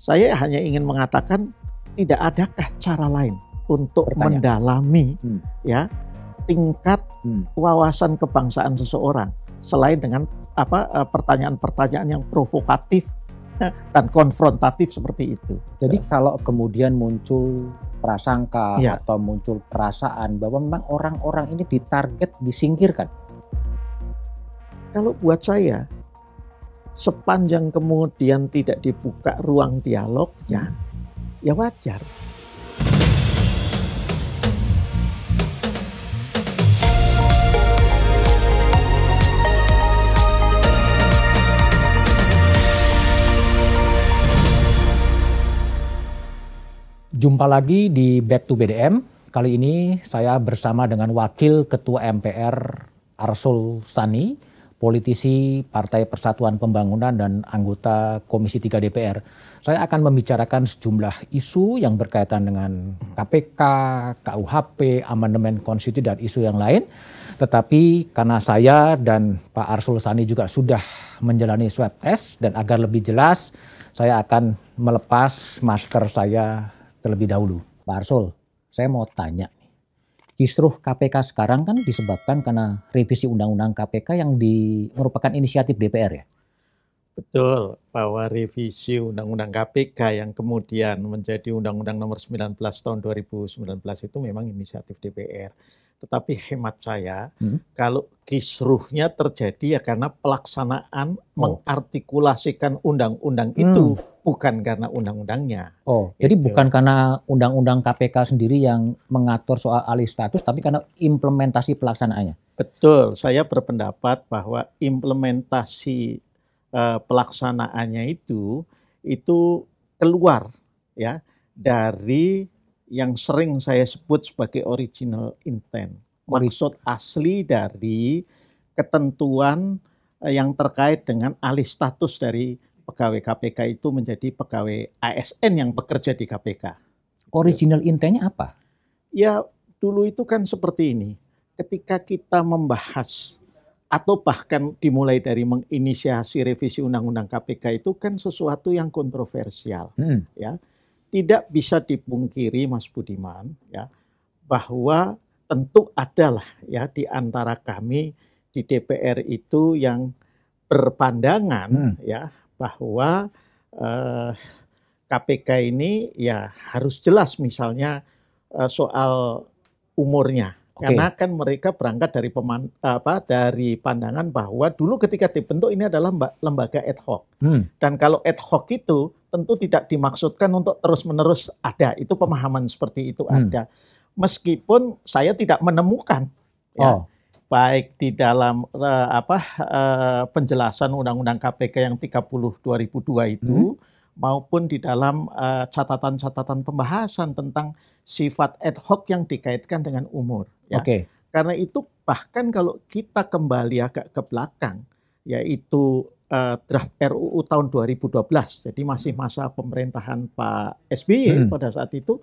Saya hanya ingin mengatakan tidak adakah cara lain untuk Bertanya. mendalami hmm. ya tingkat hmm. wawasan kebangsaan seseorang selain dengan apa eh, pertanyaan-pertanyaan yang provokatif dan konfrontatif seperti itu. Jadi kalau kemudian muncul prasangka ya. atau muncul perasaan bahwa memang orang-orang ini ditarget disingkirkan. Kalau buat saya sepanjang kemudian tidak dibuka ruang dialognya, ya wajar. Jumpa lagi di Back to BDM. Kali ini saya bersama dengan Wakil Ketua MPR Arsul Sani politisi Partai Persatuan Pembangunan dan anggota Komisi 3 DPR. Saya akan membicarakan sejumlah isu yang berkaitan dengan KPK, KUHP, amandemen konstitusi dan isu yang lain. Tetapi karena saya dan Pak Arsul Sani juga sudah menjalani swab test dan agar lebih jelas, saya akan melepas masker saya terlebih dahulu. Pak Arsul, saya mau tanya kisruh KPK sekarang kan disebabkan karena revisi undang-undang KPK yang di, merupakan inisiatif DPR ya. Betul, bahwa revisi undang-undang KPK yang kemudian menjadi undang-undang nomor 19 tahun 2019 itu memang inisiatif DPR. Tetapi hemat saya, hmm? kalau kisruhnya terjadi ya karena pelaksanaan oh. mengartikulasikan undang-undang hmm. itu bukan karena undang-undangnya. Oh, gitu. jadi bukan karena undang-undang KPK sendiri yang mengatur soal alih status, tapi karena implementasi pelaksanaannya. Betul, saya berpendapat bahwa implementasi uh, pelaksanaannya itu itu keluar ya dari yang sering saya sebut sebagai original intent. Maksud asli dari ketentuan eh, yang terkait dengan alih status dari pegawai KPK itu menjadi pegawai ASN yang bekerja di KPK. Original intinya apa? Ya dulu itu kan seperti ini. Ketika kita membahas atau bahkan dimulai dari menginisiasi revisi undang-undang KPK itu kan sesuatu yang kontroversial hmm. ya tidak bisa dipungkiri Mas Budiman ya bahwa tentu adalah ya di antara kami di DPR itu yang berpandangan hmm. ya bahwa eh, KPK ini ya harus jelas misalnya eh, soal umurnya okay. karena kan mereka berangkat dari peman, apa dari pandangan bahwa dulu ketika dibentuk ini adalah lembaga ad hoc hmm. dan kalau ad hoc itu tentu tidak dimaksudkan untuk terus menerus ada itu pemahaman seperti itu hmm. ada meskipun saya tidak menemukan ya, oh baik di dalam uh, apa uh, penjelasan Undang-Undang KPK yang 30 2002 itu hmm. maupun di dalam eh, catatan-catatan uh, pembahasan tentang sifat ad hoc yang dikaitkan dengan umur ya. Okay. Karena itu bahkan kalau kita kembali agak ke belakang yaitu uh, draft RUU tahun 2012 jadi masih hmm. masa pemerintahan Pak SBY hmm. pada saat itu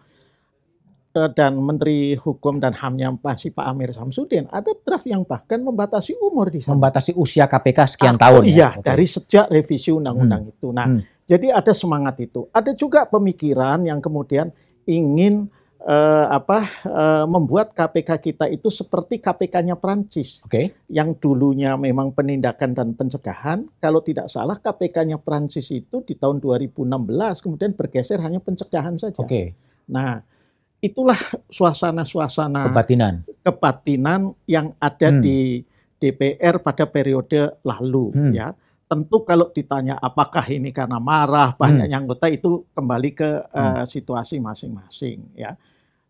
Eh, dan Menteri Hukum dan HAM-nya pasti Pak Amir Samsudin, ada draft yang bahkan membatasi umur di sana. Membatasi usia KPK sekian Aku, ah, tahun. Oh ya? Iya, ya? dari sejak revisi undang-undang hmm. itu. Nah, hmm. jadi ada semangat itu. Ada juga pemikiran yang kemudian ingin uh, apa uh, membuat KPK kita itu seperti KPK-nya Prancis. Okay. Yang dulunya memang penindakan dan pencegahan, kalau tidak salah KPK-nya Prancis itu di tahun 2016 kemudian bergeser hanya pencegahan saja. Oke. Okay. Nah, itulah suasana-suasana kebatinan kebatinan yang ada hmm. di DPR pada periode lalu hmm. ya tentu kalau ditanya apakah ini karena marah banyak hmm. anggota itu kembali ke eh, hmm. uh, situasi masing-masing ya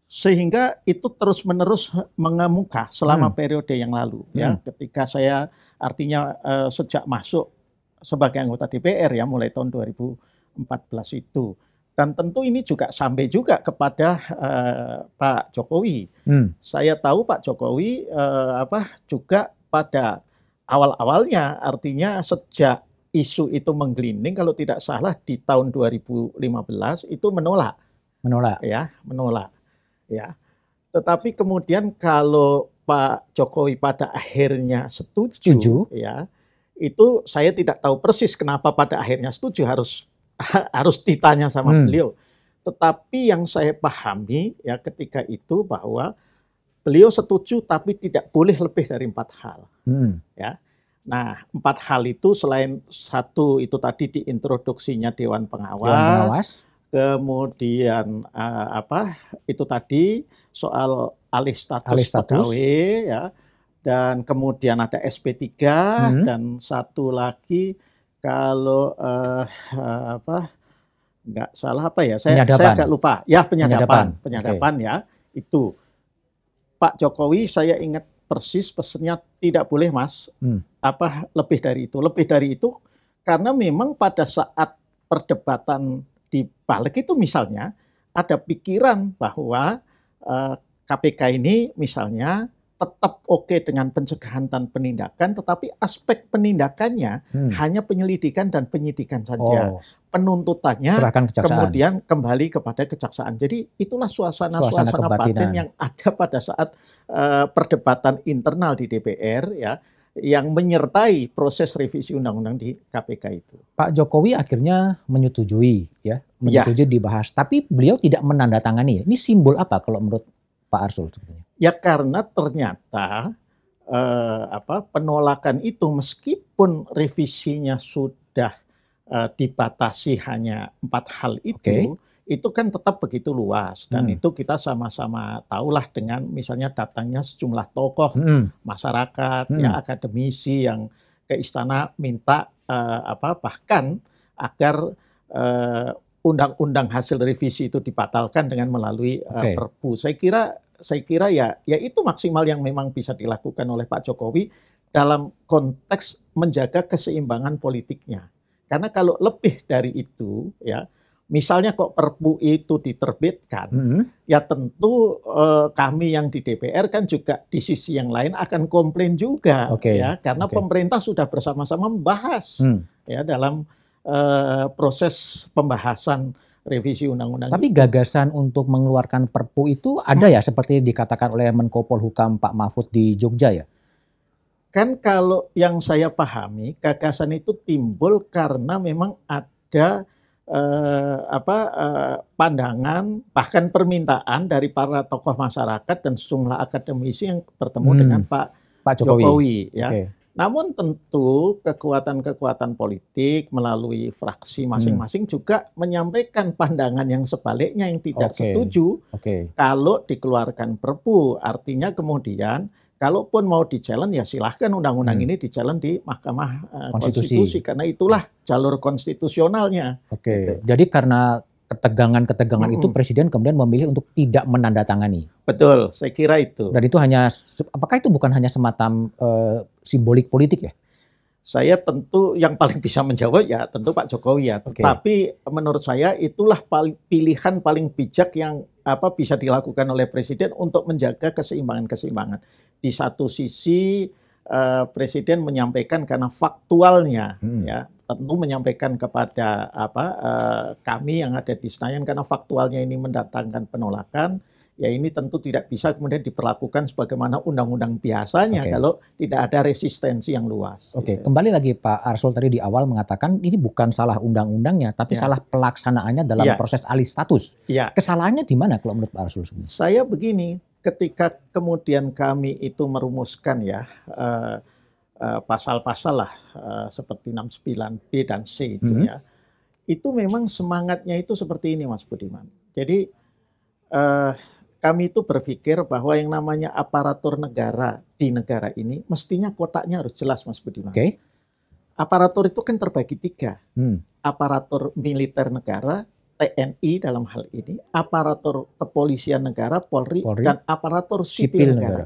sehingga itu terus-menerus mengemuka selama hmm. periode yang lalu ya. hmm. ya ketika saya artinya uh, sejak masuk sebagai anggota DPR ya mulai tahun 2014 itu dan tentu ini juga sampai juga kepada uh, Pak Jokowi. Hmm. Saya tahu Pak Jokowi uh, apa juga pada awal-awalnya artinya sejak isu itu menggelinding kalau tidak salah di tahun 2015 itu menolak. Menolak. Ya, menolak. Ya. Tetapi kemudian kalau Pak Jokowi pada akhirnya setuju, setuju. ya. Itu saya tidak tahu persis kenapa pada akhirnya setuju harus harus ditanya sama hmm. beliau. Tetapi yang saya pahami ya ketika itu bahwa beliau setuju tapi tidak boleh lebih dari empat hal. Hmm. Ya. Nah, empat hal itu selain satu itu tadi diintroduksinya Dewan Pengawas, Dewan Pengawas. kemudian uh, apa itu tadi soal alih status, alih status. pegawai ya, dan kemudian ada SP3 hmm. dan satu lagi kalau uh, apa nggak salah apa ya saya penyadapan. saya agak lupa ya penyadapan penyadapan, penyadapan okay. ya itu Pak Jokowi saya ingat persis pesennya tidak boleh mas hmm. apa lebih dari itu lebih dari itu karena memang pada saat perdebatan di balik itu misalnya ada pikiran bahwa uh, eh, KPK ini misalnya tetap oke okay dengan pencegahan dan penindakan, tetapi aspek penindakannya hmm. hanya penyelidikan dan penyidikan saja. Oh. Penuntutannya kemudian kembali kepada kejaksaan. Jadi itulah suasana-suasana batin yang ada pada saat uh, perdebatan internal di DPR ya yang menyertai proses revisi undang-undang di KPK itu. Pak Jokowi akhirnya menyetujui ya, ya. menyetujui ya. dibahas, tapi beliau tidak menandatangani Ini simbol apa kalau menurut Pak Arsul sebenarnya? Ya karena ternyata eh, apa penolakan itu meskipun revisinya sudah eh, dibatasi hanya empat hal itu, okay. itu kan tetap begitu luas dan hmm. itu kita sama-sama tahulah dengan misalnya datangnya sejumlah tokoh hmm. masyarakat, ya, hmm. ya akademisi yang ke istana minta eh, apa bahkan agar eh, undang-undang hasil revisi itu dibatalkan dengan melalui eh, okay. perpu. Saya kira saya kira ya ya itu maksimal yang memang bisa dilakukan oleh Pak Jokowi dalam konteks menjaga keseimbangan politiknya. Karena kalau lebih dari itu ya misalnya kok Perpu itu diterbitkan hmm. ya tentu eh, kami yang di DPR kan juga di sisi yang lain akan komplain juga okay. ya karena okay. pemerintah sudah bersama-sama membahas hmm. ya dalam eh, proses pembahasan revisi undang-undang. Tapi gagasan untuk mengeluarkan Perpu itu ada ya seperti dikatakan oleh Menko Polhukam Pak Mahfud di Jogja ya? Kan kalau yang saya pahami gagasan itu timbul karena memang ada eh, apa eh, pandangan bahkan permintaan dari para tokoh masyarakat dan sejumlah akademisi yang bertemu hmm. dengan Pak Pak Jokowi, Jokowi ya. Okay. Namun tentu kekuatan-kekuatan politik melalui fraksi masing-masing hmm. juga menyampaikan pandangan yang sebaliknya yang tidak okay. setuju okay. kalau dikeluarkan Perpu. Artinya kemudian kalaupun mau di challenge ya silahkan undang-undang hmm. ini di challenge di Mahkamah eh, konstitusi. konstitusi karena itulah jalur konstitusionalnya. Oke. Okay. Gitu. Jadi karena ketegangan-ketegangan mm -hmm. itu presiden kemudian memilih untuk tidak menandatangani. Betul, saya kira itu. Dan itu hanya apakah itu bukan hanya semata uh, eh, simbolik politik ya? Saya tentu yang paling bisa menjawab ya tentu Pak Jokowi ya. Okay. Tapi menurut saya itulah pilihan paling bijak yang apa bisa dilakukan oleh presiden untuk menjaga keseimbangan-keseimbangan. Di satu sisi uh, presiden menyampaikan karena faktualnya hmm. ya tentu menyampaikan kepada apa eh, kami yang ada di Senayan karena faktualnya ini mendatangkan penolakan ya ini tentu tidak bisa kemudian diperlakukan sebagaimana undang-undang biasanya okay. kalau tidak ada resistensi yang luas. Oke, okay. Gitu. kembali lagi Pak Arsul tadi di awal mengatakan ini bukan salah undang-undangnya tapi ya. salah pelaksanaannya dalam ya. proses alih status. Ya. Kesalahannya di mana kalau menurut Pak Arsul? Saya begini, ketika kemudian kami itu merumuskan ya uh, Eh, pasal-pasal lah uh, seperti 69B dan C itu -hmm. ya. Itu memang semangatnya itu seperti ini Mas Budiman. Jadi uh, kami itu berpikir bahwa yang namanya aparatur negara di negara ini mestinya kotaknya harus jelas Mas Budiman. Okay. Aparatur itu kan terbagi tiga. Hmm. Aparatur militer negara, TNI dalam hal ini, aparatur kepolisian negara, Polri, Polri dan aparatur sipil, sipil negara. negara.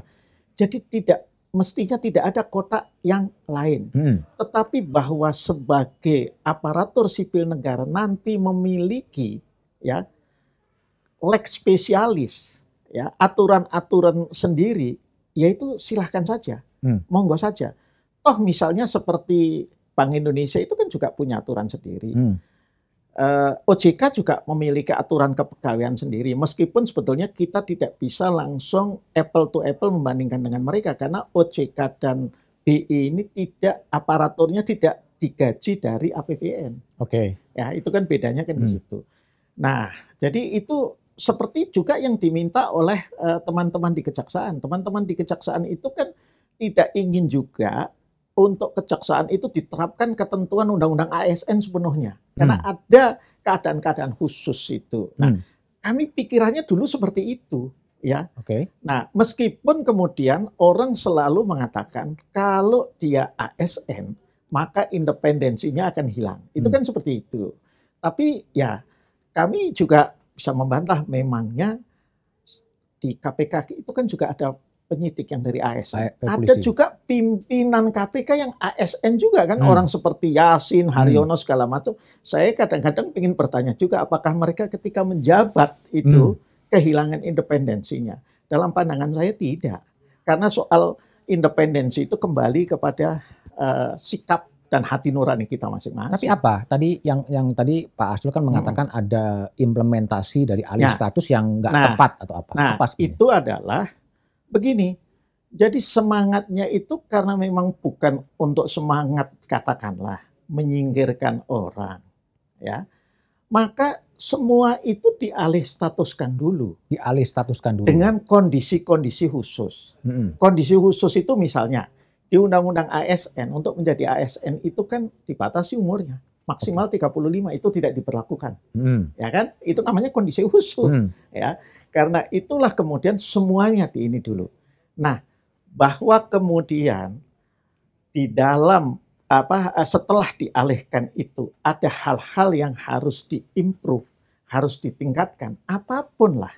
Jadi tidak mestinya tidak ada kotak yang lain. Hmm. Tetapi bahwa sebagai aparatur sipil negara nanti memiliki ya lex spesialis, ya aturan-aturan sendiri, yaitu silahkan saja, hmm. monggo saja. Toh misalnya seperti Bank Indonesia itu kan juga punya aturan sendiri. Hmm. Uh, eh, OJK juga memiliki aturan kepegawaian sendiri, meskipun sebetulnya kita tidak bisa langsung apple to apple membandingkan dengan mereka karena OJK dan BI e ini tidak aparaturnya tidak digaji dari APBN. Oke. Okay. Ya itu kan bedanya kan hmm. di situ. Nah jadi itu seperti juga yang diminta oleh eh, teman-teman uh, teman -teman di kejaksaan. Teman-teman di kejaksaan itu kan tidak ingin juga untuk kejaksaan itu diterapkan ketentuan undang-undang ASN sepenuhnya hmm. karena hmm. ada keadaan-keadaan khusus itu. Nah, hmm. kami pikirannya dulu seperti itu, ya. Oke. Okay. Nah, meskipun kemudian orang selalu mengatakan kalau dia ASN maka independensinya akan hilang. Itu hmm. kan seperti itu. Tapi ya kami juga bisa membantah memangnya di KPK itu kan juga ada penyidik yang dari ASN. Eh, ada juga pimpinan KPK yang ASN juga kan hmm. orang seperti Yasin, hmm. Haryono hmm. segala macam. Saya kadang-kadang ingin bertanya juga apakah mereka ketika menjabat itu hmm. kehilangan independensinya. Dalam pandangan saya tidak. Karena soal independensi itu kembali kepada uh, sikap dan hati nurani kita masing-masing. Tapi apa? Tadi yang yang tadi Pak Aslu kan hmm. mengatakan hmm. ada implementasi dari alih ya. status yang nggak nah, tepat atau apa? Nah, apa itu adalah begini, jadi semangatnya itu karena memang bukan untuk semangat katakanlah menyingkirkan orang, ya. Maka semua itu dialih statuskan dulu. Dialih statuskan dulu. Dengan kondisi-kondisi khusus. Hmm. Kondisi khusus itu misalnya di Undang-Undang ASN untuk menjadi ASN itu kan dibatasi umurnya maksimal okay. 35 itu tidak diberlakukan. Hmm. Ya kan? Itu namanya kondisi khusus, hmm. ya. Karena itulah kemudian semuanya di ini dulu. Nah, bahwa kemudian di dalam apa eh, setelah dialihkan itu ada hal-hal yang harus diimprove, harus ditingkatkan apapun lah.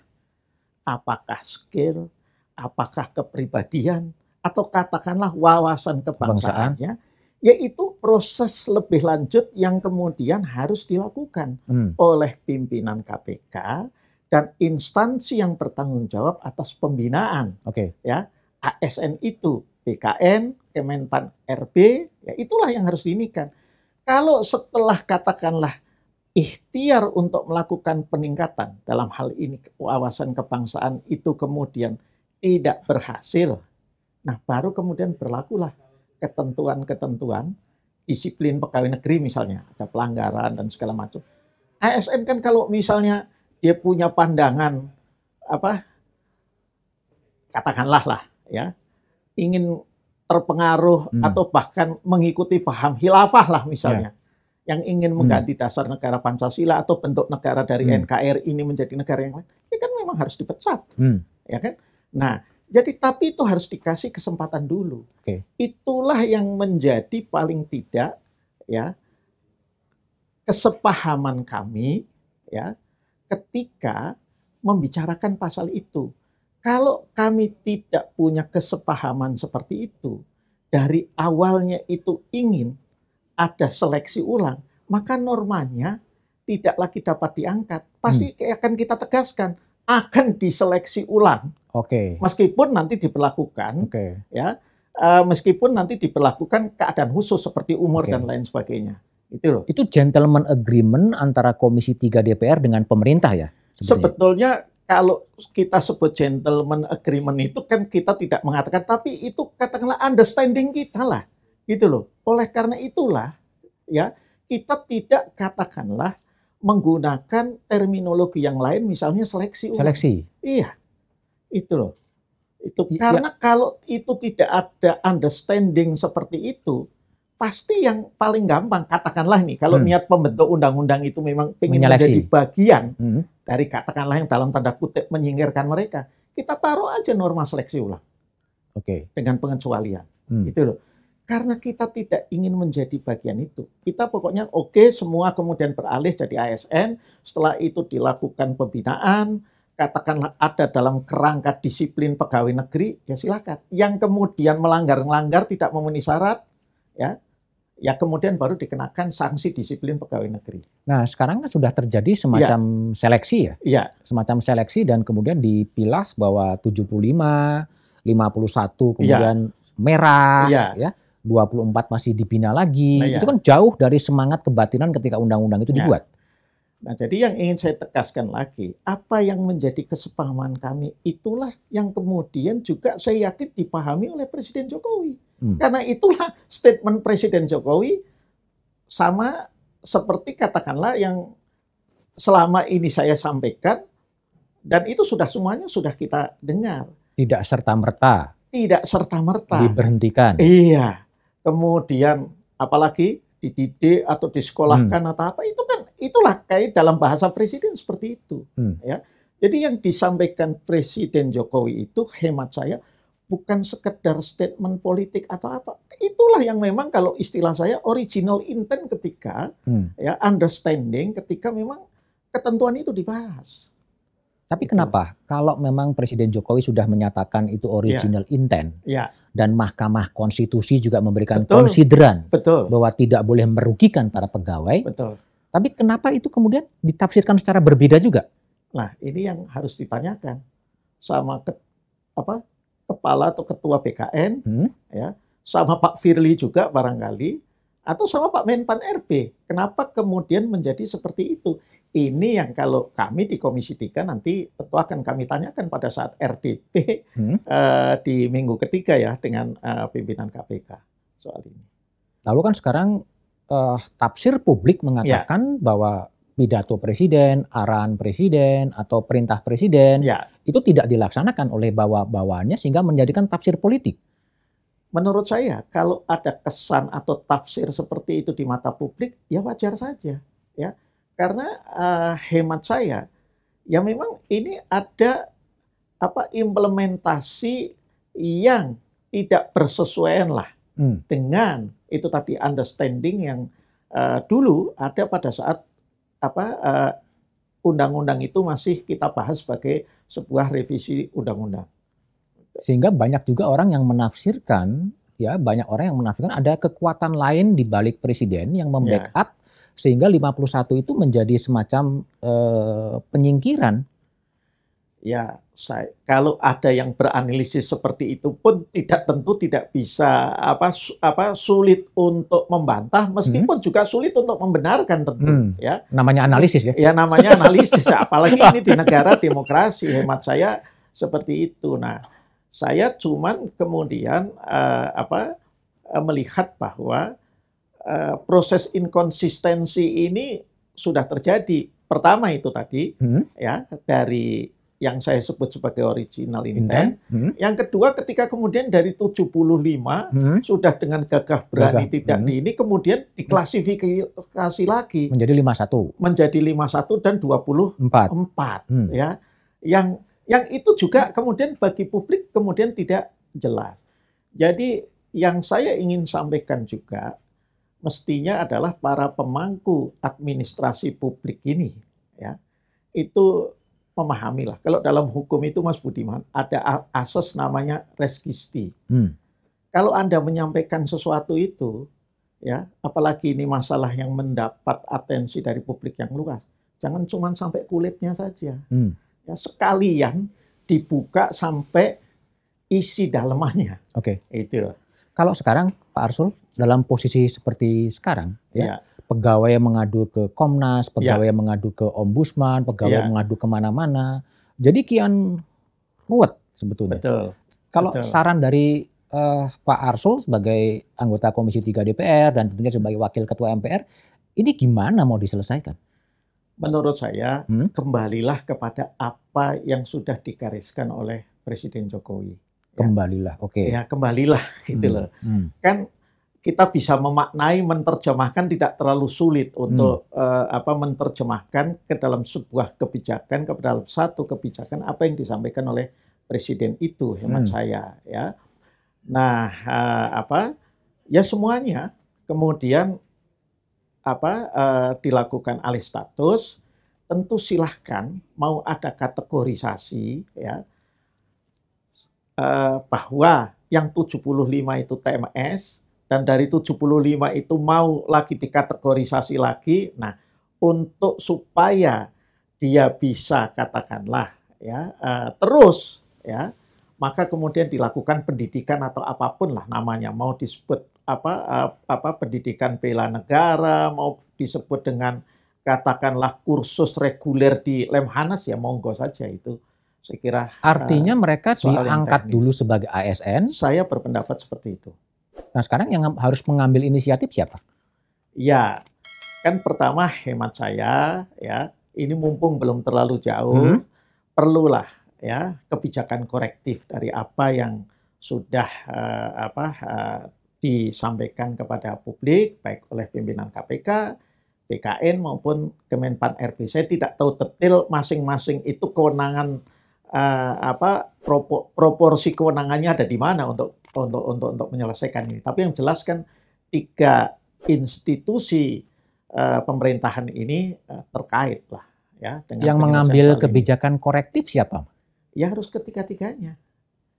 Apakah skill, apakah kepribadian atau katakanlah wawasan kebangsaannya, yaitu proses lebih lanjut yang kemudian harus dilakukan hmm. oleh pimpinan KPK dan instansi yang bertanggung jawab atas pembinaan. Oke. Okay. Ya, ASN itu BKN, Kemenpan RB, ya itulah yang harus diinikan. Kalau setelah katakanlah ikhtiar untuk melakukan peningkatan dalam hal ini wawasan kebangsaan itu kemudian tidak berhasil, nah baru kemudian berlakulah ketentuan-ketentuan disiplin pegawai negeri misalnya ada pelanggaran dan segala macam. ASN kan kalau misalnya dia punya pandangan apa katakanlah lah ya ingin terpengaruh hmm. atau bahkan mengikuti paham hilafah lah misalnya yeah. yang ingin hmm. mengganti hmm. dasar negara Pancasila atau bentuk negara dari hmm. NKRI ini menjadi negara yang lain ya kan memang harus dipecat hmm. ya kan nah jadi tapi itu harus dikasih kesempatan dulu okay. itulah yang menjadi paling tidak ya kesepahaman kami ya ketika membicarakan pasal itu. Kalau kami tidak punya kesepahaman seperti itu, dari awalnya itu ingin ada seleksi ulang, maka normanya tidak lagi dapat diangkat. Pasti hmm. akan kita tegaskan akan diseleksi ulang. Oke. Okay. Meskipun nanti diberlakukan, okay. ya, uh, meskipun nanti diberlakukan keadaan khusus seperti umur okay. dan lain sebagainya. Itu loh. Itu gentleman agreement antara Komisi 3 DPR dengan pemerintah ya? Sebenarnya. Sebetulnya kalau kita sebut gentleman agreement itu kan kita tidak mengatakan tapi itu katakanlah understanding kita lah. Gitu loh. Oleh karena itulah ya kita tidak katakanlah menggunakan terminologi yang lain misalnya seleksi ulang. Seleksi. Iya. Itu loh. Itu karena ya. kalau itu tidak ada understanding seperti itu, pasti yang paling gampang katakanlah nih kalau hmm. niat pembentuk undang-undang itu memang ingin menjadi bagian hmm. dari katakanlah yang dalam tanda kutip menyingkirkan mereka, kita taruh aja norma seleksi ulang. Oke. Okay. Dengan pengecualian. Hmm. Itu loh. Karena kita tidak ingin menjadi bagian itu. Kita pokoknya oke okay, semua kemudian beralih jadi ASN, setelah itu dilakukan pembinaan, katakanlah ada dalam kerangka disiplin pegawai negeri, ya silakan. Yang kemudian melanggar langgar tidak memenuhi syarat, ya ya kemudian baru dikenakan sanksi disiplin pegawai negeri. Nah, sekarang kan sudah terjadi ya. semacam ya. seleksi ya? Iya. Semacam seleksi dan kemudian dipilah bahwa 75, 51 kemudian ya. merah ya. ya. 24 masih dibina lagi. Nah, ya. Itu kan jauh dari semangat kebatinan ketika undang-undang itu ya. dibuat. Nah, jadi yang ingin saya tegaskan lagi, apa yang menjadi kesepahaman kami itulah yang kemudian juga saya yakin dipahami oleh Presiden Jokowi. Hmm. Karena itulah statement Presiden Jokowi sama seperti katakanlah yang selama ini saya sampaikan dan itu sudah semuanya sudah kita dengar. Tidak serta-merta. Tidak serta-merta. Diberhentikan. Iya. Kemudian apalagi dididik atau disekolahkan hmm. atau apa itu kan itulah kayak dalam bahasa presiden seperti itu hmm. ya jadi yang disampaikan presiden Jokowi itu hemat saya bukan sekedar statement politik atau apa itulah yang memang kalau istilah saya original intent ketika hmm. ya understanding ketika memang ketentuan itu dibahas tapi Betul. kenapa kalau memang Presiden Jokowi sudah menyatakan itu ya. original yeah. intent yeah. dan Mahkamah Konstitusi juga memberikan Betul. konsideran Betul. bahwa tidak boleh merugikan para pegawai. Betul. Tapi kenapa itu kemudian ditafsirkan secara berbeda juga? Nah, ini yang harus ditanyakan sama ke, apa kepala atau ketua BKN hmm? ya, sama Pak Firly juga barangkali atau sama Pak Menpan RP. Kenapa kemudian menjadi seperti itu? ini yang kalau kami di Komisi 3 nanti tentu akan kami tanyakan pada saat RDP hmm. uh, di minggu ketiga ya dengan uh, pimpinan KPK soal ini. Lalu kan sekarang uh, tafsir publik ya. mengatakan ya. bahwa pidato presiden, arahan presiden atau perintah presiden ya. itu tidak dilaksanakan oleh bawah bawahnya sehingga menjadikan tafsir politik. Menurut saya kalau ada kesan atau tafsir seperti itu di mata publik ya wajar saja ya karena uh, hemat saya ya memang ini ada apa implementasi yang tidak bersesuaian lah hmm. dengan itu tadi understanding yang uh, dulu ada pada saat apa undang eh, undang-undang itu masih kita bahas sebagai sebuah revisi undang-undang. Sehingga banyak juga orang yang menafsirkan ya banyak orang yang menafsirkan ada kekuatan lain di balik presiden yang ya. membackup yeah sehingga 51 itu menjadi semacam eh, penyingkiran. Ya, saya, kalau ada yang beranalisis seperti itu pun tidak tentu tidak bisa apa apa sulit untuk membantah meskipun hmm. juga sulit untuk membenarkan tentu hmm. ya. Namanya analisis ya. Ya namanya analisis apalagi ini di negara demokrasi hemat saya seperti itu. Nah, saya cuman kemudian uh, apa uh, melihat bahwa Eh, proses inkonsistensi ini sudah terjadi. Pertama itu tadi hmm. ya dari yang saya sebut sebagai original intent. Hmm. Yang kedua ketika kemudian dari 75 hmm. sudah dengan gagah berani gagah. tidak hmm. di ini kemudian diklasifikasi lagi menjadi 51. Menjadi 51 dan 24. 4 ya. hmm. ya. Yang yang itu juga kemudian bagi publik kemudian tidak jelas. Jadi yang saya ingin sampaikan juga mestinya adalah para pemangku administrasi publik ini ya itu memahamilah kalau dalam hukum itu Mas Budiman ada asas namanya reskisti. Hmm. Kalau Anda menyampaikan sesuatu itu ya apalagi ini masalah yang mendapat atensi dari publik yang luas jangan cuma sampai kulitnya saja. Hmm. Ya sekalian dibuka sampai isi dalemannya. Oke. Okay. Itu loh. Kalau sekarang Pak Arsul dalam posisi seperti sekarang ya, ya. pegawai yang mengadu ke Komnas, ya. pegawai ya. yang mengadu ke Ombudsman, pegawai ya. yang mengadu kemana-mana, jadi kian ruwet sebetulnya. Betul. Kalau Betul. saran dari uh, Pak Arsul sebagai anggota Komisi 3 DPR dan tentunya sebagai Wakil Ketua MPR, ini gimana mau diselesaikan? Menurut saya, hmm? kembalilah kepada apa yang sudah digariskan oleh Presiden Jokowi Ya. Kembalilah, oke. Okay. Ya kembalilah gitu hmm. loh. Hmm. Kan kita bisa memaknai menerjemahkan tidak terlalu sulit untuk hmm. uh, apa menerjemahkan ke dalam sebuah kebijakan ke dalam satu kebijakan apa yang disampaikan oleh presiden itu hemat hmm. saya ya nah uh, apa ya semuanya kemudian apa uh, dilakukan alih status tentu silahkan mau ada kategorisasi ya Eh, bahwa yang 75 itu TMS dan dari 75 itu mau lagi dikategorisasi lagi. Nah, untuk supaya dia bisa katakanlah ya eh, terus ya maka kemudian dilakukan pendidikan atau apapun lah namanya mau disebut apa eh, apa pendidikan bela negara mau disebut dengan katakanlah kursus reguler di Lemhanas ya monggo saja itu saya kira artinya uh, mereka diangkat dulu sebagai ASN. Saya berpendapat seperti itu. Nah, sekarang yang harus mengambil inisiatif siapa? Ya, kan pertama hemat saya ya, ini mumpung belum terlalu jauh, hmm. perlulah ya kebijakan korektif dari apa yang sudah uh, apa uh, disampaikan kepada publik baik oleh pimpinan KPK, BKN maupun Kemenpan RB. Saya tidak tahu detail masing-masing itu kewenangan uh, apa propo, proporsi kewenangannya ada di mana untuk untuk untuk untuk menyelesaikan ini. Tapi yang jelas kan tiga institusi uh, pemerintahan ini uh, terkait lah ya dengan yang mengambil kebijakan korektif siapa? Ya harus ketiga-tiganya.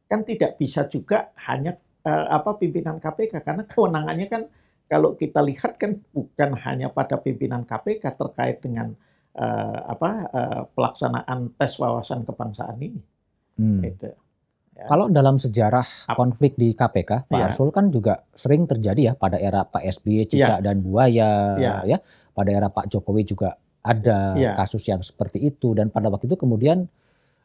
Kan tidak bisa juga hanya uh, apa pimpinan KPK karena kewenangannya kan kalau kita lihat kan bukan hanya pada pimpinan KPK terkait dengan uh, apa uh, pelaksanaan tes wawasan kebangsaan ini. Hmm. Itu. Ya. Kalau dalam sejarah konflik di KPK, Pak ya. Arsul kan juga sering terjadi ya pada era Pak SBY, iya. Cicak ya. dan Buaya, ya. ya. Pada era Pak Jokowi juga ada ya. kasus yang seperti itu dan pada waktu itu kemudian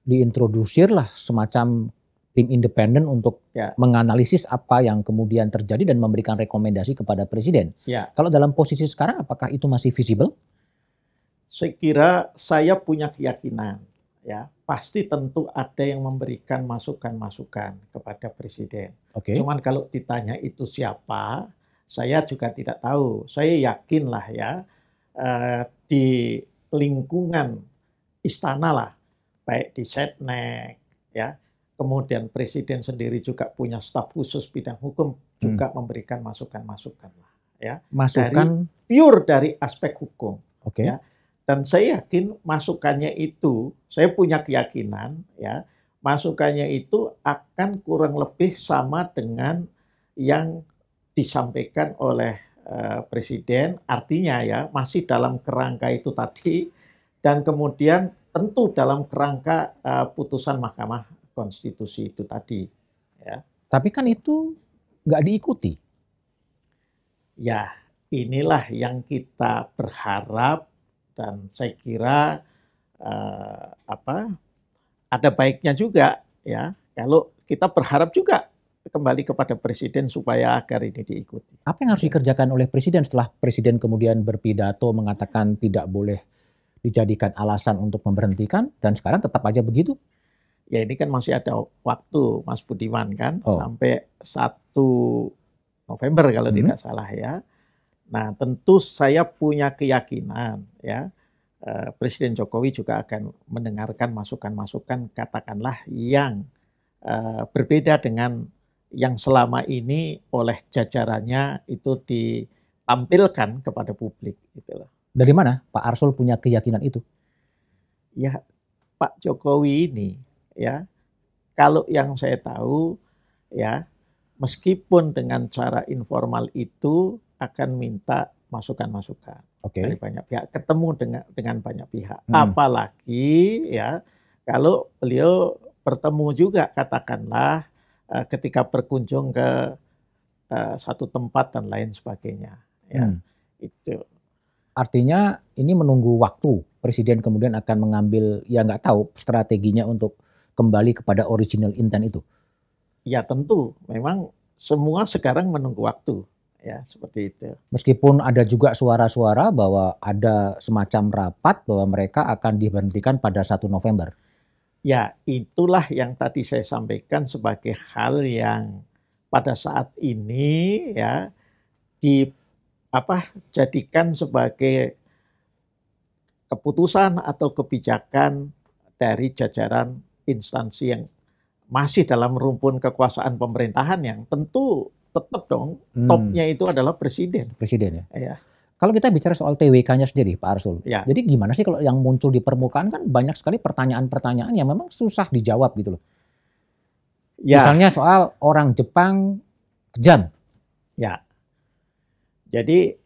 diintrodusirlah semacam tim independen untuk ya. menganalisis apa yang kemudian terjadi dan memberikan rekomendasi kepada presiden. Ya. Kalau dalam posisi sekarang, apakah itu masih visible? saya kira saya punya keyakinan ya pasti tentu ada yang memberikan masukan-masukan kepada presiden. Okay. Cuman kalau ditanya itu siapa, saya juga tidak tahu. Saya yakinlah ya eh, di lingkungan istana lah, baik di setnek ya, kemudian presiden sendiri juga punya staf khusus bidang hukum hmm. juga hmm. memberikan masukan-masukan lah ya. Masukan dari, pure dari aspek hukum. Oke. Okay. Ya dan saya yakin masukannya itu, saya punya keyakinan ya, masukannya itu akan kurang lebih sama dengan yang disampaikan oleh uh, presiden. Artinya ya, masih dalam kerangka itu tadi dan kemudian tentu dalam kerangka uh, putusan Mahkamah Konstitusi itu tadi ya. Tapi kan itu nggak diikuti. Ya, inilah yang kita berharap dan saya kira uh, apa ada baiknya juga ya kalau kita berharap juga kembali kepada presiden supaya agar ini diikuti. Apa yang harus dikerjakan oleh presiden setelah presiden kemudian berpidato mengatakan tidak boleh dijadikan alasan untuk memberhentikan dan sekarang tetap aja begitu? Ya ini kan masih ada waktu Mas Budiman kan oh. sampai 1 November kalau hmm. tidak salah ya. Nah, tentu saya punya keyakinan ya eh, Presiden Jokowi juga akan mendengarkan masukan-masukan katakanlah yang eh, berbeda dengan yang selama ini oleh jajarannya itu ditampilkan kepada publik gitu loh. Dari mana Pak Arsul punya keyakinan itu? Ya, Pak Jokowi ini ya kalau yang saya tahu ya meskipun dengan cara informal itu akan minta masukan-masukan okay. dari banyak pihak, ketemu dengan dengan banyak pihak. Hmm. Apalagi ya kalau beliau bertemu juga katakanlah uh, ketika berkunjung ke uh, satu tempat dan lain sebagainya. Ya, hmm. itu. Artinya ini menunggu waktu. Presiden kemudian akan mengambil ya nggak tahu strateginya untuk kembali kepada original intent itu. Ya tentu, memang semua sekarang menunggu waktu ya seperti itu. Meskipun ada juga suara-suara bahwa ada semacam rapat bahwa mereka akan diberhentikan pada 1 November. Ya, itulah yang tadi saya sampaikan sebagai hal yang pada saat ini ya di apa jadikan sebagai keputusan atau kebijakan dari jajaran instansi yang masih dalam rumpun kekuasaan pemerintahan yang tentu tetap dong hmm. topnya itu adalah presiden. Presiden ya. ya. Kalau kita bicara soal TWK-nya sendiri, Pak Arsul. Ya. Jadi gimana sih kalau yang muncul di permukaan kan banyak sekali pertanyaan-pertanyaan yang memang susah dijawab gitu loh. Ya. Misalnya soal orang Jepang kejam. Ya. Jadi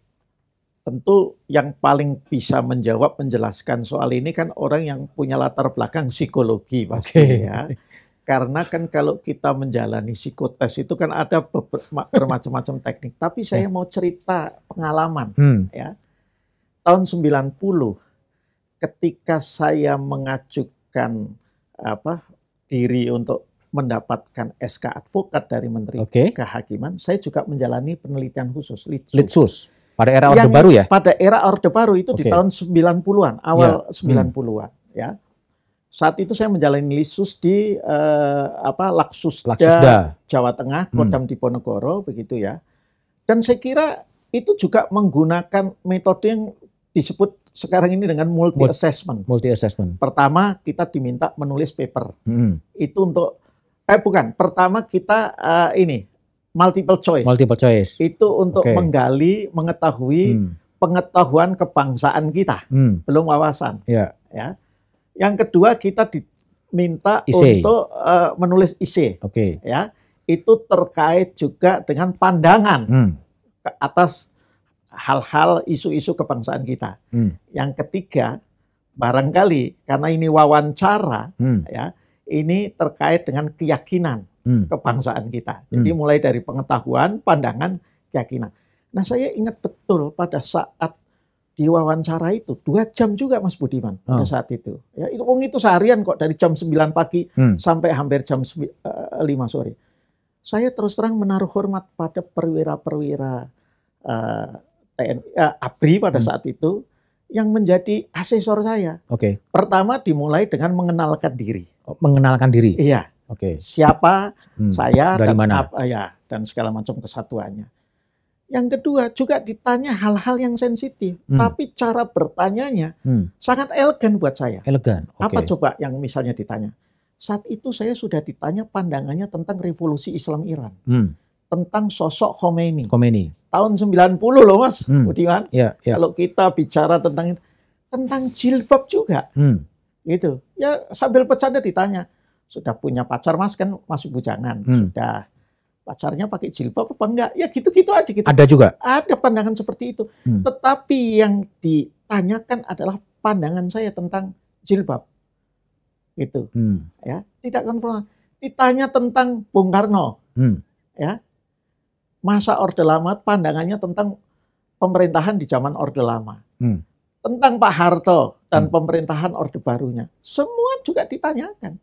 tentu yang paling bisa menjawab menjelaskan soal ini kan orang yang punya latar belakang psikologi pasti okay. ya. Karena kan kalau kita menjalani psikotes itu kan ada bermacam-macam teknik. Tapi saya mau cerita pengalaman hmm. ya. Tahun 90 ketika saya mengajukan apa diri untuk mendapatkan SK advokat dari Menteri okay. Kehakiman, saya juga menjalani penelitian khusus litsus. litsus. Pada era Orde Baru ya? Pada era Orde Baru itu okay. di tahun 90-an, awal yeah. 90-an hmm. ya saat itu saya menjalani lisus di eh, apa Laksus, Laksusda Jawa Tengah hmm. Kodam hmm. Diponegoro begitu ya dan saya kira itu juga menggunakan metode yang disebut sekarang ini dengan multi assessment multi assessment pertama kita diminta menulis paper hmm. itu untuk eh bukan pertama kita uh, ini multiple choice multiple choice itu untuk okay. menggali mengetahui hmm. pengetahuan kebangsaan kita hmm. belum wawasan ya, ya yang kedua kita diminta isi. untuk uh, menulis isi. Oke. Okay. Ya, itu terkait juga dengan pandangan hmm. ke atas hal-hal isu-isu kebangsaan kita. Hmm. Yang ketiga, barangkali karena ini wawancara, hmm. ya, ini terkait dengan keyakinan hmm. kebangsaan kita. Hmm. Jadi hmm. mulai dari pengetahuan, pandangan, keyakinan. Nah, saya ingat betul pada saat diwawancara itu dua jam juga Mas Budiman oh. pada saat itu. Ya itu wong itu seharian kok dari jam 9 pagi hmm. sampai hampir jam 5 eh, sore. Saya terus terang menaruh hormat pada perwira-perwira uh, eh, TNI uh, eh, ABRI pada hmm. saat itu yang menjadi asesor saya. Oke. Okay. Pertama dimulai dengan mengenalkan diri. Oh, mengenalkan diri. Iya. Oke. Okay. Siapa hmm. saya Dari dan mana? uh, ya dan segala macam kesatuannya. Yang kedua juga ditanya hal-hal yang sensitif, hmm. tapi cara bertanyanya hmm. sangat elegan buat saya. Elegan. Okay. Apa coba yang misalnya ditanya? Saat itu saya sudah ditanya pandangannya tentang revolusi Islam Iran. Hmm. Tentang sosok Khomeini. Khomeini. Tahun 90 loh Mas hmm. Budiman. Ya, ya. Kalau kita bicara tentang tentang jilbab juga. Hmm. Gitu. Ya sambil bercanda ditanya, sudah punya pacar Mas kan masuk bujangan. Hmm. Sudah pacarnya pakai jilbab apa enggak ya gitu-gitu aja gitu ada juga ada pandangan seperti itu hmm. tetapi yang ditanyakan adalah pandangan saya tentang jilbab gitu hmm. ya tidak pernah. ditanya tentang Bung Karno hmm. ya masa Orde Lama pandangannya tentang pemerintahan di zaman Orde Lama hmm. tentang Pak Harto dan hmm. pemerintahan Orde Barunya semua juga ditanyakan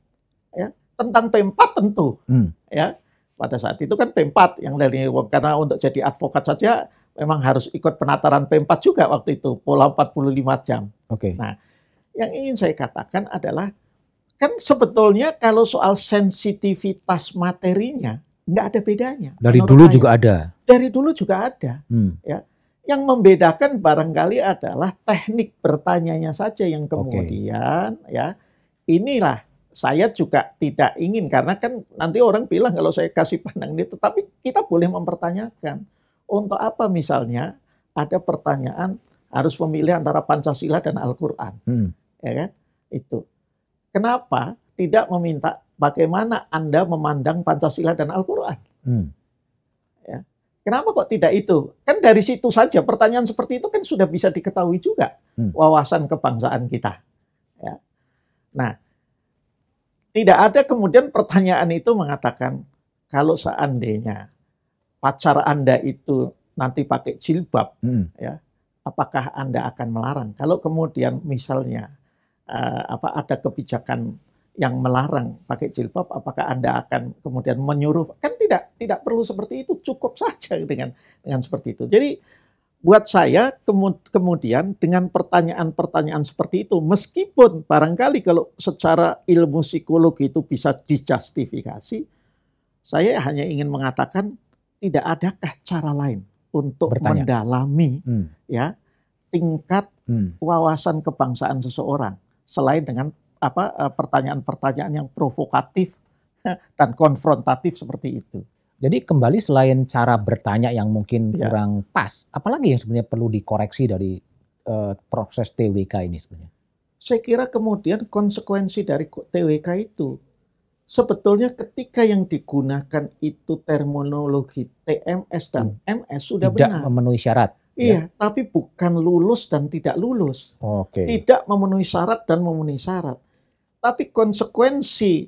ya tentang tempat tentu hmm. ya pada saat itu kan P4 yang dari karena untuk jadi advokat saja memang harus ikut penataran P4 juga waktu itu pola 45 jam. Oke. Okay. Nah, yang ingin saya katakan adalah kan sebetulnya kalau soal sensitivitas materinya nggak ada bedanya. Dari dulu saya. juga ada. Dari dulu juga ada. Hmm. Ya. Yang membedakan barangkali adalah teknik bertanyanya saja yang kemudian okay. ya inilah saya juga tidak ingin karena kan nanti orang bilang kalau saya kasih pandang ini tetapi kita boleh mempertanyakan untuk apa misalnya ada pertanyaan harus memilih antara Pancasila dan Al-Qur'an. Hmm. Ya kan? Itu. Kenapa tidak meminta bagaimana Anda memandang Pancasila dan Al-Qur'an? Hmm. Ya. Kenapa kok tidak itu? Kan dari situ saja pertanyaan seperti itu kan sudah bisa diketahui juga hmm. wawasan kebangsaan kita. Ya. Nah, tidak ada kemudian pertanyaan itu mengatakan, kalau seandainya pacar Anda itu nanti pakai jilbab, hmm. ya, apakah Anda akan melarang? Kalau kemudian misalnya uh, apa ada kebijakan yang melarang pakai jilbab, apakah Anda akan kemudian menyuruh? Kan tidak, tidak perlu seperti itu, cukup saja dengan dengan seperti itu. Jadi buat saya kemudian dengan pertanyaan-pertanyaan seperti itu meskipun barangkali kalau secara ilmu psikologi itu bisa dijustifikasi saya hanya ingin mengatakan tidak adakah cara lain untuk Bertanya. mendalami hmm. ya tingkat hmm. wawasan kebangsaan seseorang selain dengan apa eh, pertanyaan-pertanyaan yang provokatif dan konfrontatif seperti itu jadi kembali selain cara bertanya yang mungkin ya. kurang pas, apalagi yang sebenarnya perlu dikoreksi dari uh, proses TWK ini sebenarnya? Saya kira kemudian konsekuensi dari TWK itu sebetulnya ketika yang digunakan itu terminologi TMS dan hmm. MS sudah tidak benar. memenuhi syarat. Ya? Iya, ya? tapi bukan lulus dan tidak lulus. Oke. Okay. Tidak memenuhi syarat dan memenuhi syarat. Tapi konsekuensi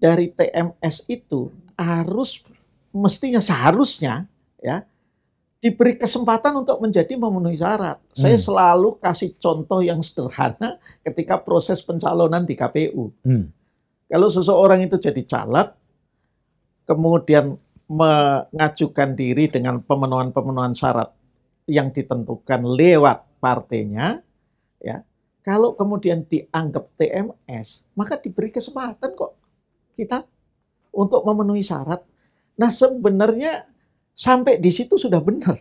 dari TMS itu harus mestinya seharusnya ya diberi kesempatan untuk menjadi memenuhi syarat. Hmm. Saya selalu kasih contoh yang sederhana ketika proses pencalonan di KPU. Hmm. Kalau seseorang itu jadi caleg, kemudian mengajukan diri dengan pemenuhan-pemenuhan syarat yang ditentukan lewat partainya, ya. Kalau kemudian dianggap TMS, maka diberi kesempatan kok kita untuk memenuhi syarat Nah sebenarnya sampai di situ sudah benar.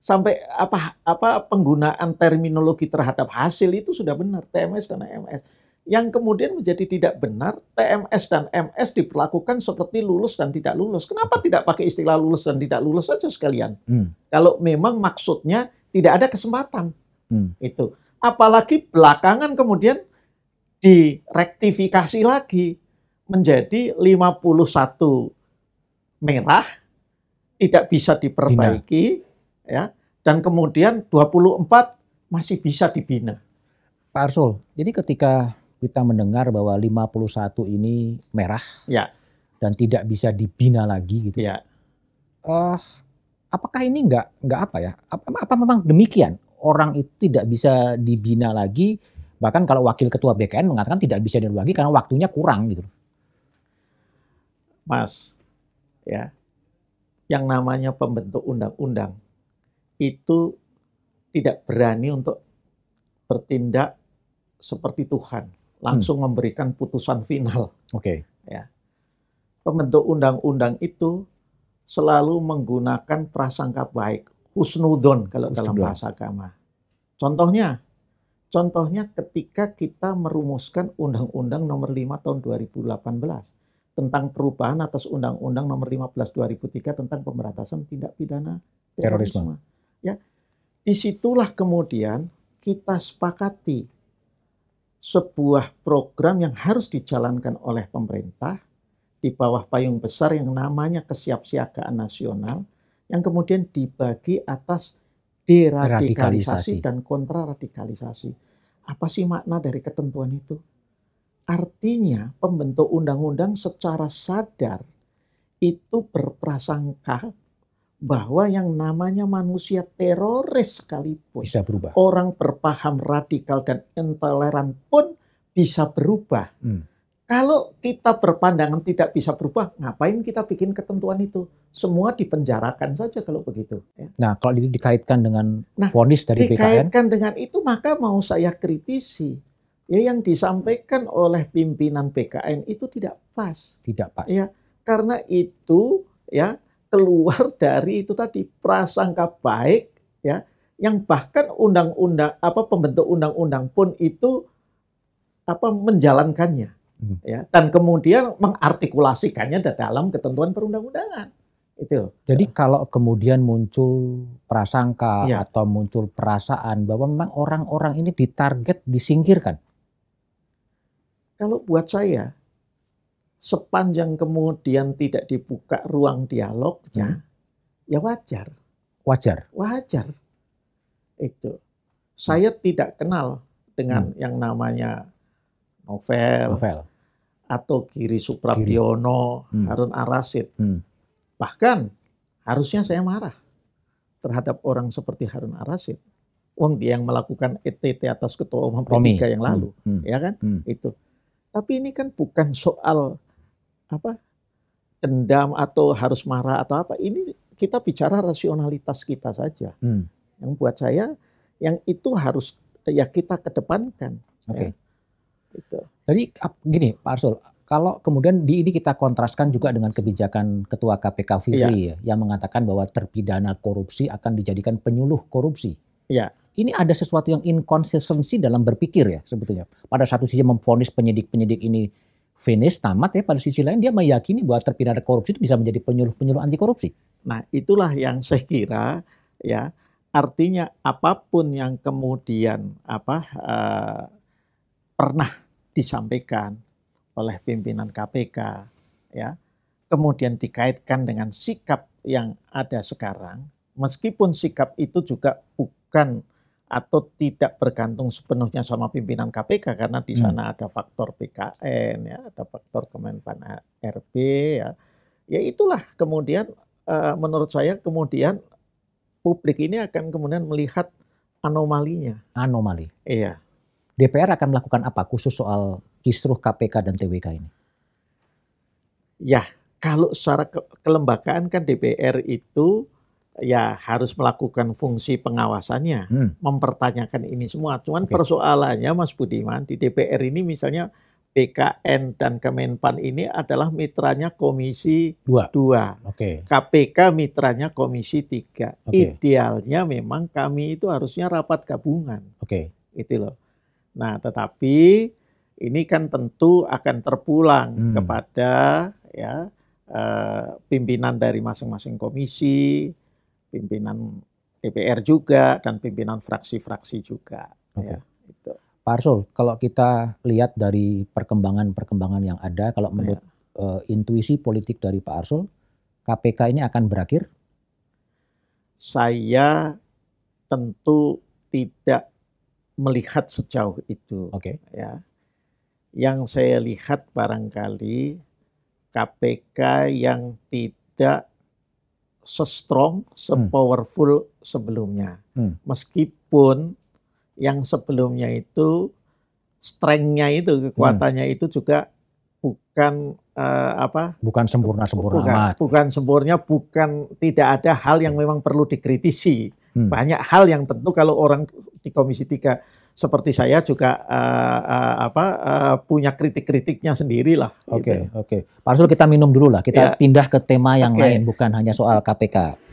Sampai apa apa penggunaan terminologi terhadap hasil itu sudah benar TMS dan MS. Yang kemudian menjadi tidak benar TMS dan MS diperlakukan seperti lulus dan tidak lulus. Kenapa tidak pakai istilah lulus dan tidak lulus saja sekalian? Hmm. Kalau memang maksudnya tidak ada kesempatan. Hmm. Itu. Apalagi belakangan kemudian direktifikasi lagi menjadi 51 merah, tidak bisa diperbaiki, Bina. ya. Dan kemudian 24 masih bisa dibina. Pak Arsul, jadi ketika kita mendengar bahwa 51 ini merah ya. dan tidak bisa dibina lagi gitu. Ya. Uh, apakah ini nggak nggak apa ya? Apa, apa memang demikian? Orang itu tidak bisa dibina lagi. Bahkan kalau wakil ketua BKN mengatakan tidak bisa dibina lagi karena waktunya kurang gitu. Mas, ya yang namanya pembentuk undang-undang itu tidak berani untuk bertindak seperti Tuhan, langsung hmm. memberikan putusan final. Oke. Okay. Ya. Pembentuk undang-undang itu selalu menggunakan prasangka baik, husnudon kalau husnudon. dalam bahasa agama. Contohnya, contohnya ketika kita merumuskan Undang-Undang Nomor 5 Tahun 2018 tentang perubahan atas Undang-Undang Nomor 15 2003 tentang pemberantasan tindak pidana terorisme. terorisme. Ya, disitulah kemudian kita sepakati sebuah program yang harus dijalankan oleh pemerintah di bawah payung besar yang namanya kesiapsiagaan nasional yang kemudian dibagi atas deradikalisasi dan kontraradikalisasi. Apa sih makna dari ketentuan itu? Artinya pembentuk undang-undang secara sadar itu berprasangka bahwa yang namanya manusia teroris sekalipun bisa berubah. Orang berpaham radikal dan intoleran pun bisa berubah. Hmm. Kalau kita berpandangan tidak bisa berubah, ngapain kita bikin ketentuan itu? Semua dipenjarakan saja kalau begitu. Ya. Nah, kalau itu dikaitkan dengan nah, vonis dari dikaitkan BKN? Dikaitkan dengan itu, maka mau saya kritisi ya yang disampaikan oleh pimpinan PKN itu tidak pas. Tidak pas. Ya, karena itu ya keluar dari itu tadi prasangka baik ya yang bahkan undang-undang apa pembentuk undang-undang pun itu apa menjalankannya hmm. ya dan kemudian mengartikulasikannya dalam ketentuan perundang-undangan itu. Jadi ya. kalau kemudian muncul prasangka ya. atau muncul perasaan bahwa memang orang-orang ini ditarget disingkirkan. Kalau buat saya, sepanjang kemudian tidak dibuka ruang dialognya, hmm. Ya, ya wajar. Wajar. Wajar. Itu. Hmm. Saya hmm. tidak kenal dengan hmm. yang namanya novel, novel. atau Kiri Suprabiono, Hmm. Harun Arasid. Hmm. Bahkan harusnya saya marah terhadap orang seperti Harun Arasid. Wong dia yang melakukan ETT atas ketua umum P3 yang lalu, hmm. hmm. ya kan? Hmm. Itu tapi ini kan bukan soal apa dendam atau harus marah atau apa. Ini kita bicara rasionalitas kita saja. Hmm. Yang buat saya yang itu harus ya kita kedepankan. Oke. Okay. Ya. Gitu. Jadi gini Pak Arsul, kalau kemudian di ini kita kontraskan juga dengan kebijakan Ketua KPK Firly ya. ya, yang mengatakan bahwa terpidana korupsi akan dijadikan penyuluh korupsi. Ya ini ada sesuatu yang inkonsistensi dalam berpikir ya sebetulnya. Pada satu sisi memfonis penyidik-penyidik ini finish tamat ya pada sisi lain dia meyakini bahwa terpidana korupsi itu bisa menjadi penyuluh-penyuluh anti korupsi. Nah, itulah yang saya kira ya artinya apapun yang kemudian apa eh, pernah disampaikan oleh pimpinan KPK ya kemudian dikaitkan dengan sikap yang ada sekarang meskipun sikap itu juga bukan atau tidak bergantung sepenuhnya sama pimpinan KPK karena di hmm. sana hmm. ada faktor PKN ya, ada faktor Kemenpan RB ya. Ya itulah kemudian uh, menurut saya kemudian publik ini akan kemudian melihat anomalinya. Anomali. Iya. DPR akan melakukan apa khusus soal kisruh KPK dan TWK ini? Ya, kalau secara ke kelembagaan kan DPR itu ya harus melakukan fungsi pengawasannya, hmm. mempertanyakan ini semua. Cuman okay. persoalannya Mas Budiman di DPR ini misalnya BKN dan Kemenpan ini adalah mitranya Komisi 2. Okay. KPK mitranya Komisi 3. Okay. Idealnya memang kami itu harusnya rapat gabungan. Oke. Okay. Itu loh. Nah, tetapi ini kan tentu akan terpulang hmm. kepada ya eh, pimpinan dari masing-masing komisi, pimpinan DPR juga dan pimpinan fraksi-fraksi juga. Okay. Ya, itu. Pak Arsul, kalau kita lihat dari perkembangan-perkembangan yang ada, kalau menurut ya. uh, intuisi politik dari Pak Arsul, KPK ini akan berakhir? Saya tentu tidak melihat sejauh itu. Oke. Okay. Ya. Yang saya lihat barangkali KPK yang tidak se-strong, hmm. se-powerful hmm. sebelumnya. Hmm. Meskipun yang sebelumnya itu strength-nya itu, kekuatannya hmm. itu juga bukan uh, apa? Bukan sempurna sempurna bukan, amat. Bukan sempurna, bukan tidak ada hal yang hmm. memang perlu dikritisi. Hmm. Banyak hal yang tentu kalau orang di Komisi 3 seperti saya juga uh, uh, apa uh, punya kritik-kritiknya sendiri lah. Oke okay, gitu. oke. Okay. Pak Arsul kita minum dulu lah. Kita yeah. pindah ke tema yang okay. lain bukan hanya soal KPK.